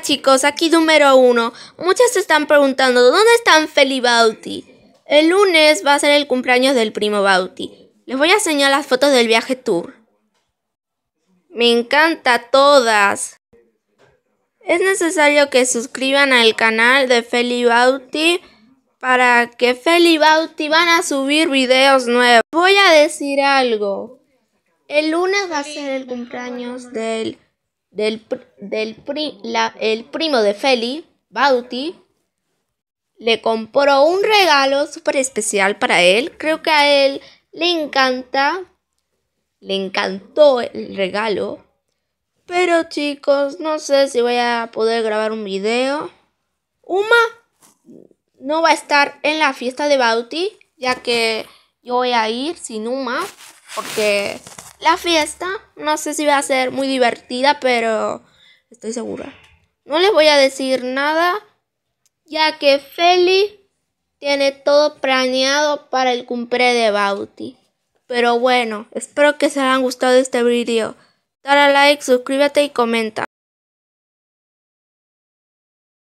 chicos, aquí número uno. Muchas se están preguntando, ¿dónde están Feli Bauti? El lunes va a ser el cumpleaños del primo Bauti. Les voy a enseñar las fotos del viaje tour. Me encanta todas. Es necesario que suscriban al canal de Feli Bauti para que Feli Bauti van a subir videos nuevos. Voy a decir algo. El lunes va a ser el cumpleaños del del, el primo de Feli, Bauti, le compró un regalo súper especial para él. Creo que a él le encanta, le encantó el regalo. Pero chicos, no sé si voy a poder grabar un video. Uma no va a estar en la fiesta de Bauti, ya que yo voy a ir sin Uma, porque la fiesta, no sé si va a ser muy divertida, pero estoy segura. No les voy a decir nada, ya que Feli tiene todo planeado para el cumple de Bauti. Pero bueno, espero que se hayan gustado este video. Dale like, suscríbete y comenta.